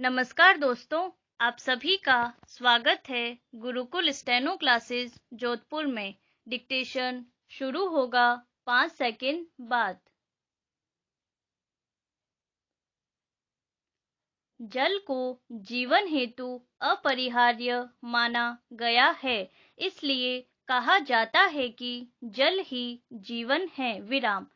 नमस्कार दोस्तों आप सभी का स्वागत है गुरुकुल स्टेनो क्लासेस जोधपुर में डिक्टेशन शुरू होगा पांच सेकेंड बाद जल को जीवन हेतु अपरिहार्य माना गया है इसलिए कहा जाता है कि जल ही जीवन है विराम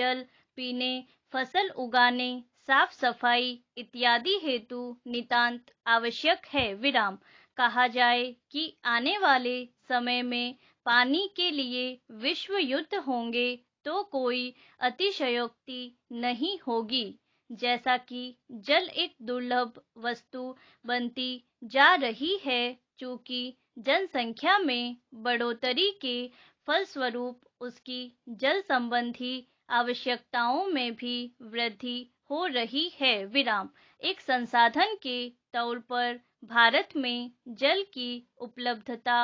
जल पीने फसल उगाने साफ सफाई इत्यादि हेतु नितांत आवश्यक है विराम कहा जाए कि आने वाले समय में पानी के लिए विश्व युद्ध होंगे तो कोई अतिशयोक्ति नहीं होगी जैसा कि जल एक दुर्लभ वस्तु बनती जा रही है चूँकि जनसंख्या में बढ़ोतरी के फलस्वरूप उसकी जल संबंधी आवश्यकताओं में भी वृद्धि हो रही है विराम एक संसाधन के तौर पर भारत में जल की उपलब्धता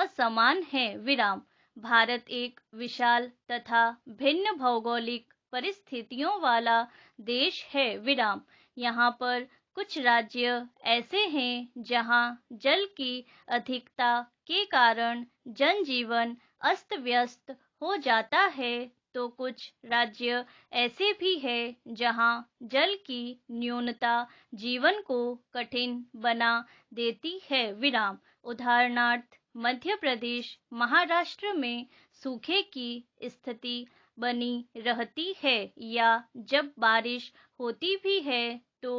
असमान है विराम भारत एक विशाल तथा भिन्न भौगोलिक परिस्थितियों वाला देश है विराम यहाँ पर कुछ राज्य ऐसे हैं जहाँ जल की अधिकता के कारण जनजीवन अस्त व्यस्त हो जाता है तो कुछ राज्य ऐसे भी है जहां जल की न्यूनता जीवन को कठिन बना देती है विराम उदाहरणार्थ मध्य प्रदेश महाराष्ट्र में सूखे की स्थिति बनी रहती है या जब बारिश होती भी है तो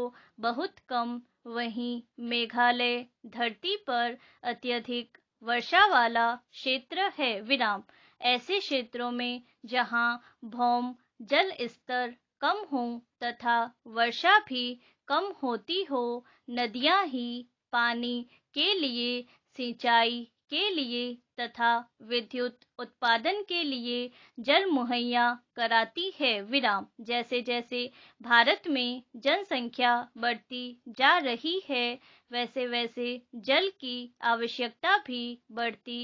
बहुत कम वहीं मेघालय धरती पर अत्यधिक वर्षा वाला क्षेत्र है विराम ऐसे क्षेत्रों में जहां भौम जल स्तर कम हो तथा वर्षा भी कम होती हो नदियां ही पानी के लिए सिंचाई के लिए तथा विद्युत उत्पादन के लिए जल मुहैया कराती है विराम जैसे जैसे भारत में जनसंख्या बढ़ती जा रही है वैसे वैसे जल की आवश्यकता भी बढ़ती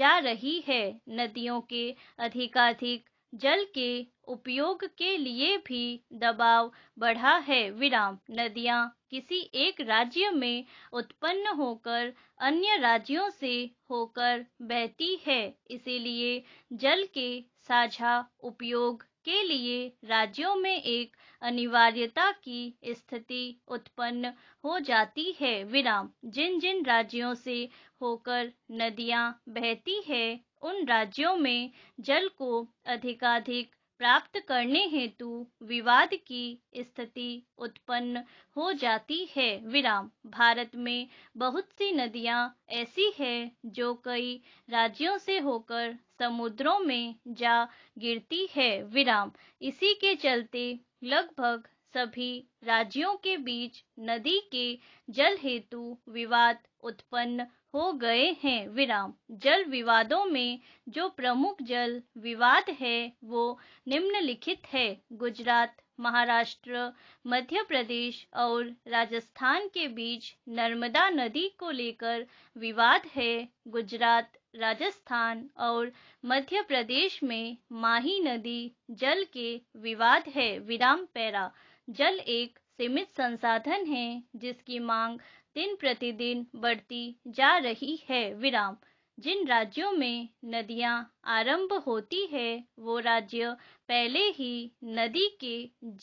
जा रही है नदियों के अधिकाधिक जल के उपयोग के लिए भी दबाव बढ़ा है विराम नदियाँ किसी एक राज्य में उत्पन्न होकर अन्य राज्यों से होकर बहती है इसीलिए जल के साझा उपयोग के लिए राज्यों में एक अनिवार्यता की स्थिति उत्पन्न हो जाती है विराम जिन जिन राज्यों से होकर नदियां बहती है उन राज्यों में जल को अधिकाधिक प्राप्त करने हेतु विवाद की स्थिति उत्पन्न हो जाती है विराम भारत में बहुत सी नदियां ऐसी हैं जो कई राज्यों से होकर समुद्रों में जा गिरती है विराम इसी के चलते लगभग सभी राज्यों के बीच नदी के जल हेतु विवाद उत्पन्न हो गए हैं विराम जल विवादों में जो प्रमुख जल विवाद है वो निम्नलिखित है गुजरात महाराष्ट्र मध्य प्रदेश और राजस्थान के बीच नर्मदा नदी को लेकर विवाद है गुजरात राजस्थान और मध्य प्रदेश में माही नदी जल के विवाद है विराम पैरा जल एक सीमित संसाधन है जिसकी मांग दिन प्रतिदिन बढ़ती जा रही है विराम जिन राज्यों में नदियां आरंभ होती है वो राज्य पहले ही नदी के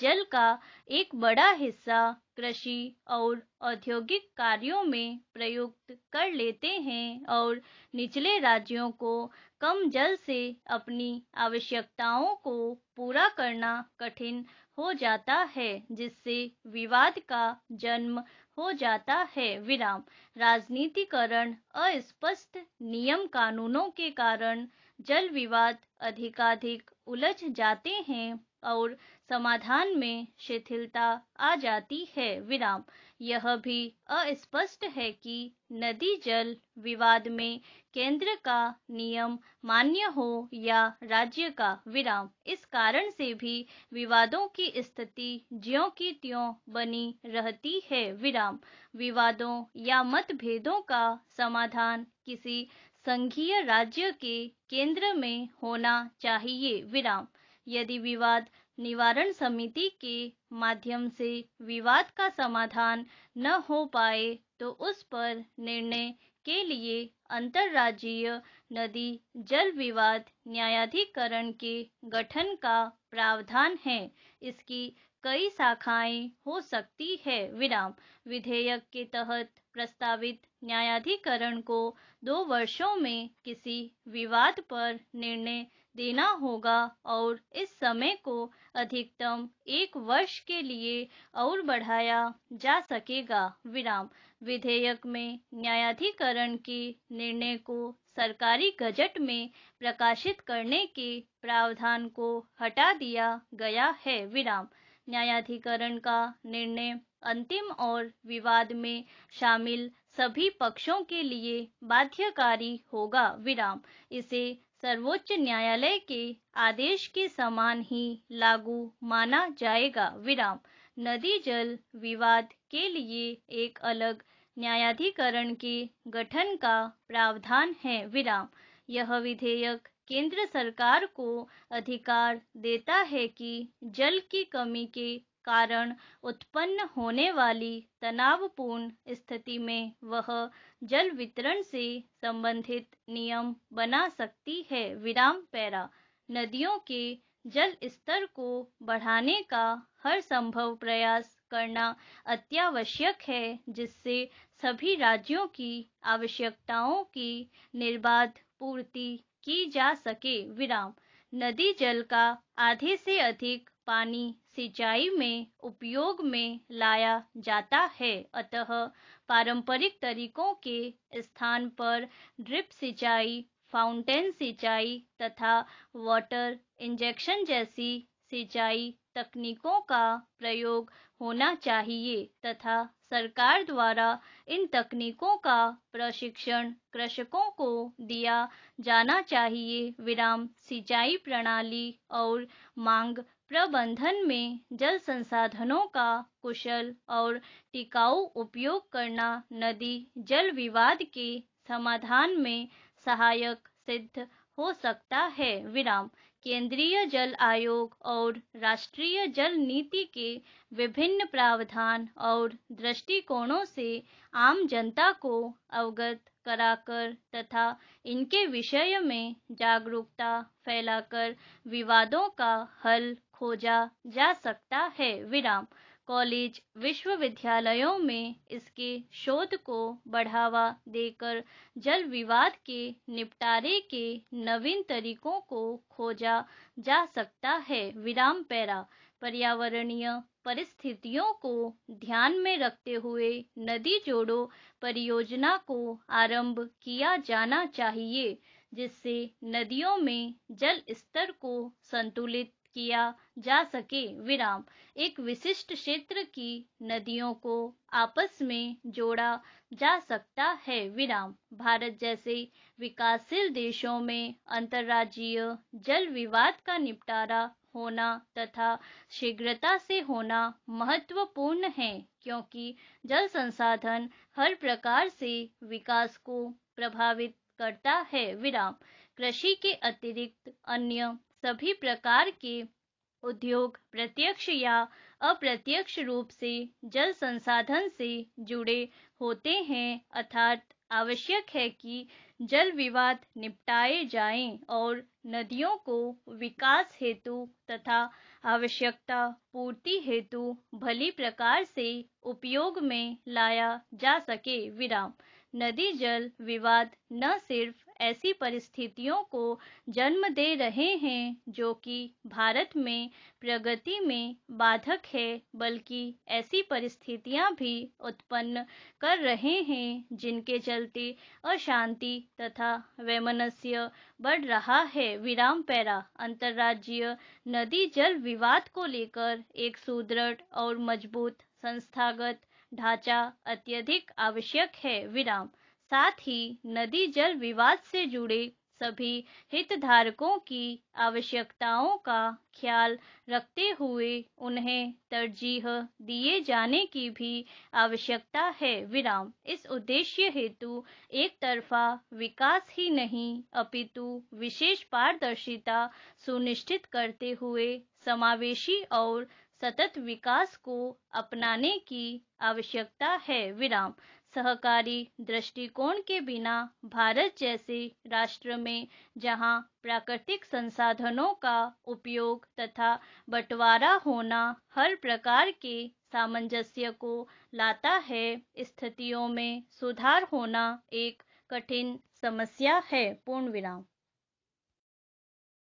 जल का एक बड़ा हिस्सा कृषि और औद्योगिक कार्यों में प्रयुक्त कर लेते हैं और निचले राज्यों को कम जल से अपनी आवश्यकताओं को पूरा करना कठिन हो जाता है जिससे विवाद का जन्म हो जाता है विराम राजनीतिकरण अस्पष्ट नियम कानूनों के कारण जल विवाद अधिकाधिक उलझ जाते हैं और समाधान में शिथिलता आ जाती है विराम यह भी अस्पष्ट है कि नदी जल विवाद में केंद्र का नियम मान्य हो या राज्य का विराम इस कारण से भी विवादों की स्थिति ज्यो की त्यों बनी रहती है विराम विवादों या मतभेदों का समाधान किसी संघीय राज्य के केंद्र में होना चाहिए विराम यदि विवाद निवारण समिति के माध्यम से विवाद का समाधान न हो पाए तो उस पर निर्णय के लिए अंतर्राज्यीय नदी जल विवाद न्यायाधिकरण के गठन का प्रावधान है इसकी कई शाखाएं हो सकती है विराम विधेयक के तहत प्रस्तावित न्यायाधिकरण को दो वर्षों में किसी विवाद पर निर्णय देना होगा और इस समय को अधिकतम एक वर्ष के लिए और बढ़ाया जा सकेगा विराम विधेयक में न्यायाधिकरण के निर्णय को सरकारी गजट में प्रकाशित करने के प्रावधान को हटा दिया गया है विराम न्यायाधिकरण का निर्णय अंतिम और विवाद में शामिल सभी पक्षों के लिए बाध्यकारी होगा विराम इसे सर्वोच्च न्यायालय के आदेश के समान ही लागू माना जाएगा विराम नदी जल विवाद के लिए एक अलग न्यायाधिकरण के गठन का प्रावधान है विराम यह विधेयक केंद्र सरकार को अधिकार देता है कि जल की कमी के कारण उत्पन्न होने वाली तनावपूर्ण स्थिति में वह जल वितरण से संबंधित नियम बना सकती है विराम पैरा नदियों के जल स्तर को बढ़ाने का हर संभव प्रयास करना अत्यावश्यक है जिससे सभी राज्यों की आवश्यकताओं की निर्बाध पूर्ति की जा सके विराम नदी जल का आधे से अधिक पानी सिंचाई में उपयोग में लाया जाता है अतः पारंपरिक तरीकों के स्थान पर ड्रिप सिंचाई फाउंटेन सिंचाई तथा वाटर इंजेक्शन जैसी सिंचाई तकनीकों का प्रयोग होना चाहिए तथा सरकार द्वारा इन तकनीकों का प्रशिक्षण कृषकों को दिया जाना चाहिए विराम सिंचाई प्रणाली और मांग प्रबंधन में जल संसाधनों का कुशल और टिकाऊ उपयोग करना नदी जल विवाद के समाधान में सहायक सिद्ध हो सकता है विराम केंद्रीय जल आयोग और राष्ट्रीय जल नीति के विभिन्न प्रावधान और दृष्टिकोणों से आम जनता को अवगत कराकर तथा इनके विषय में जागरूकता फैलाकर विवादों का हल खोजा जा सकता है विराम कॉलेज विश्वविद्यालयों में इसके शोध को बढ़ावा देकर जल विवाद के निपटारे के नवीन तरीकों को खोजा जा सकता है विराम पैरा पर्यावरणीय परिस्थितियों को ध्यान में रखते हुए नदी जोड़ो परियोजना को आरंभ किया जाना चाहिए जिससे नदियों में जल स्तर को संतुलित किया जा सके विराम एक विशिष्ट क्षेत्र की नदियों को आपस में जोड़ा जा सकता है विराम भारत जैसे विकासशील देशों में अंतर्राज्यीय जल विवाद का निपटारा होना तथा शीघ्रता से होना महत्वपूर्ण है क्योंकि जल संसाधन हर प्रकार से विकास को प्रभावित करता है विराम कृषि के अतिरिक्त अन्य सभी प्रकार के उद्योग प्रत्यक्ष या अप्रत्यक्ष रूप से जल संसाधन से जुड़े होते हैं अर्थात आवश्यक है कि जल विवाद निपटाए जाएं और नदियों को विकास हेतु तथा आवश्यकता पूर्ति हेतु भली प्रकार से उपयोग में लाया जा सके विराम नदी जल विवाद न सिर्फ ऐसी परिस्थितियों को जन्म दे रहे हैं जो कि भारत में प्रगति में बाधक है बल्कि ऐसी परिस्थितियां भी उत्पन्न कर रहे हैं जिनके चलते अशांति तथा वैमनस्य बढ़ रहा है विराम पैरा अंतर्राज्यीय नदी जल विवाद को लेकर एक सुदृढ़ और मजबूत संस्थागत ढांचा अत्यधिक आवश्यक है विराम साथ ही नदी जल विवाद से जुड़े सभी हितधारकों की आवश्यकताओं का ख्याल रखते हुए उन्हें तरजीह दिए जाने की भी आवश्यकता है विराम इस उद्देश्य हेतु एक तरफा विकास ही नहीं अपितु विशेष पारदर्शिता सुनिश्चित करते हुए समावेशी और सतत विकास को अपनाने की आवश्यकता है विराम सहकारी दृष्टिकोण के बिना भारत जैसे राष्ट्र में जहां प्राकृतिक संसाधनों का उपयोग तथा बंटवारा होना हर प्रकार के सामंजस्य को लाता है स्थितियों में सुधार होना एक कठिन समस्या है पूर्ण विराम